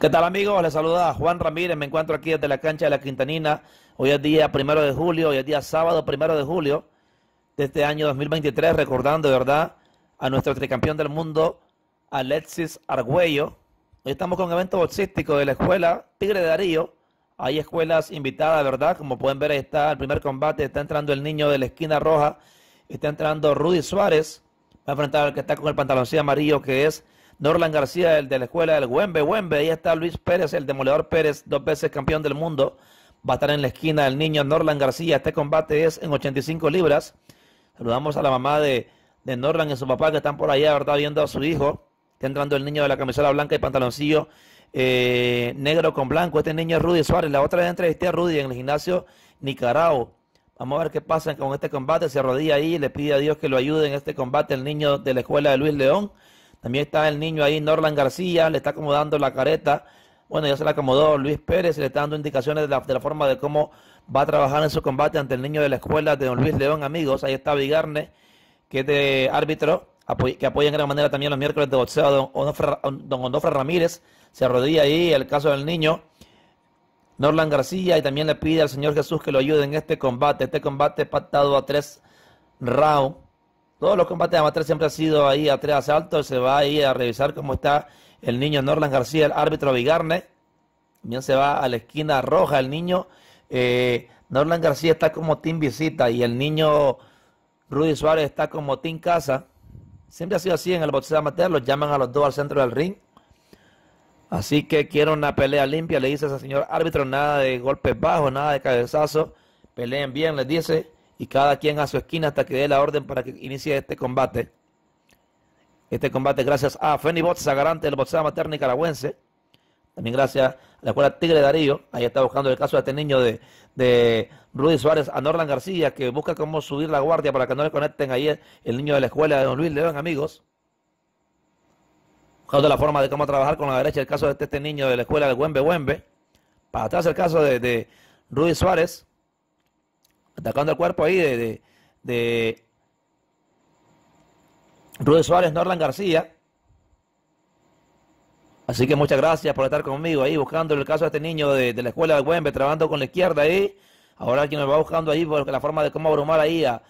¿Qué tal amigos? Les saluda Juan Ramírez, me encuentro aquí desde la cancha de la Quintanina. Hoy es día primero de julio, hoy es día sábado primero de julio de este año 2023, recordando de verdad a nuestro tricampeón del mundo, Alexis Argüello. Hoy estamos con un evento boxístico de la escuela Tigre de Darío. Hay escuelas invitadas, ¿verdad? Como pueden ver, ahí está el primer combate, está entrando el niño de la esquina roja, está entrando Rudy Suárez Va a enfrentar al que está con el pantaloncillo amarillo, que es Norland García, el de la escuela del Güembe. Wembe, ahí está Luis Pérez, el demoledor Pérez, dos veces campeón del mundo. Va a estar en la esquina el niño Norland García. Este combate es en 85 libras. Saludamos a la mamá de, de Norlan y su papá que están por allá, ¿verdad? Viendo a su hijo. Está entrando el niño de la camiseta blanca y pantaloncillo eh, negro con blanco. Este niño es Rudy Suárez. La otra vez entrevisté a Rudy en el gimnasio Nicaragua. Vamos a ver qué pasa con este combate. Se arrodilla ahí y le pide a Dios que lo ayude en este combate el niño de la escuela de Luis León. También está el niño ahí, Norland García, le está acomodando la careta. Bueno, ya se la acomodó Luis Pérez, le está dando indicaciones de la, forma de cómo va a trabajar en su combate ante el niño de la escuela de Don Luis León, amigos. Ahí está Vigarne, que es de árbitro, que apoya en gran manera también los miércoles de boxeo don don Onofre Ramírez. Se arrodilla ahí el caso del niño. Norland García y también le pide al Señor Jesús que lo ayude en este combate. Este combate pactado a tres rounds. Todos los combates de amateur siempre ha sido ahí a tres asaltos. Se va ahí a revisar cómo está el niño Norland García, el árbitro Vigarne. También se va a la esquina roja el niño. Eh, Norland García está como team visita y el niño Rudy Suárez está como team casa. Siempre ha sido así en el boxeo amateur. Los llaman a los dos al centro del ring. Así que quiero una pelea limpia, le dice ese señor árbitro, nada de golpes bajos, nada de cabezazo, peleen bien, les dice, y cada quien a su esquina hasta que dé la orden para que inicie este combate. Este combate gracias a Fenny Botza, garante del boxeo materno nicaragüense. También gracias a la escuela Tigre Darío. Ahí está buscando el caso de este niño de, de Rudy Suárez a Norland García, que busca cómo subir la guardia para que no le conecten ahí el niño de la escuela de Don Luis León, amigos buscando la forma de cómo trabajar con la derecha. El caso de este, este niño de la escuela de Güembe Güembe. Para atrás el caso de, de Rudy Suárez. Atacando el cuerpo ahí de, de, Rudy Suárez, Norlan García. Así que muchas gracias por estar conmigo ahí buscando el caso de este niño de, la escuela de Güembe, trabajando con la izquierda ahí. Ahora quien nos va buscando ahí porque la forma de cómo abrumar ahí a,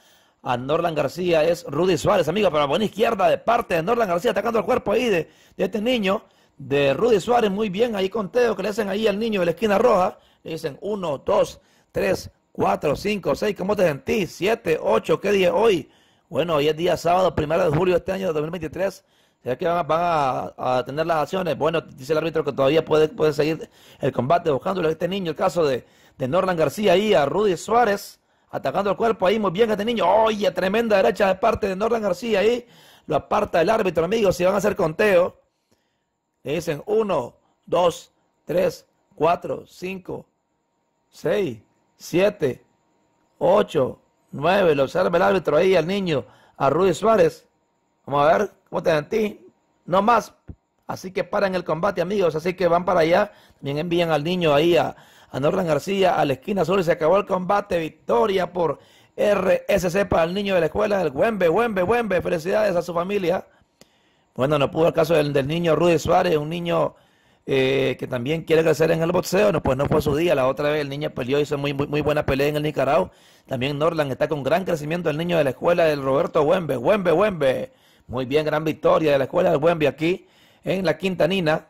a Norland García es Rudy Suárez, amigo, para la buena izquierda de parte de Norlan García, atacando el cuerpo ahí de, este niño, de Rudy Suárez, muy bien, ahí con conteo que le hacen ahí al niño de la esquina roja, le dicen 1, 2, 3, 4, 5, 6, ¿cómo te sentís? 7, 8, ¿qué día hoy? Bueno, hoy es día sábado, primero de julio de este año de 2023, ya que van, a, tener las acciones? Bueno, dice el árbitro que todavía puede, puede seguir el combate buscándole a este niño, el caso de, de Norlan García ahí a Rudy Suárez, atacando el cuerpo ahí, muy bien este niño. Oye, tremenda derecha de parte de Nordan García ahí. Lo aparta el árbitro, amigos, si van a hacer conteo. Le dicen 1, 2, 3, 4, 5, 6, 7, 8, 9. Lo observa el árbitro ahí al niño, a Ruiz Suárez. Vamos a ver cómo te dan ti? No más, Así que paran el combate, amigos. Así que van para allá. También envían al niño ahí a, Norland Norlan García a la esquina sur. Y se acabó el combate. Victoria por RSC para el niño de la escuela del Güembe, Güembe, Güembe, Felicidades a su familia. Bueno, no pudo el caso del, niño Rudy Suárez, un niño eh, que también quiere crecer en el boxeo. No, pues no fue su día. La otra vez el niño peleó, hizo muy, muy, buena pelea en el Nicaragua. También Norland está con gran crecimiento el niño de la escuela del Roberto Güembe, Güembe, Güembe, Muy bien, gran victoria de la escuela del Güembe aquí en la Quintanina.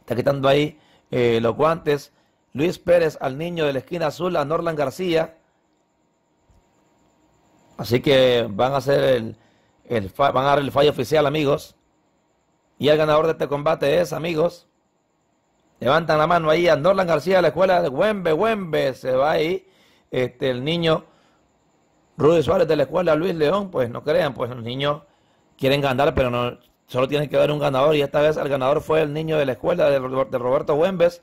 Está quitando ahí eh, los guantes. Luis Pérez al niño de la esquina azul, a Norlan García. Así que van a hacer el, dar el fallo oficial, amigos. Y el ganador de este combate es, amigos. Levantan la mano ahí a Norlan García de la escuela de Wembe, Wembe. Se va ahí este, el niño Rudy Suárez de la escuela Luis León. Pues no crean, pues los niños quieren ganar, pero no, Solo tiene que haber un ganador y esta vez el ganador fue el niño de la escuela de, Roberto Güembes,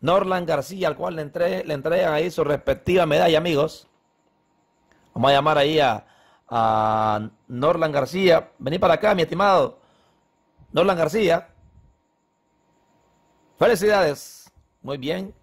Norlan García, al cual le, le entregan ahí su respectiva medalla, amigos. Vamos a llamar ahí a, a Norlan García. Vení para acá, mi estimado Norland García. Felicidades. Muy bien.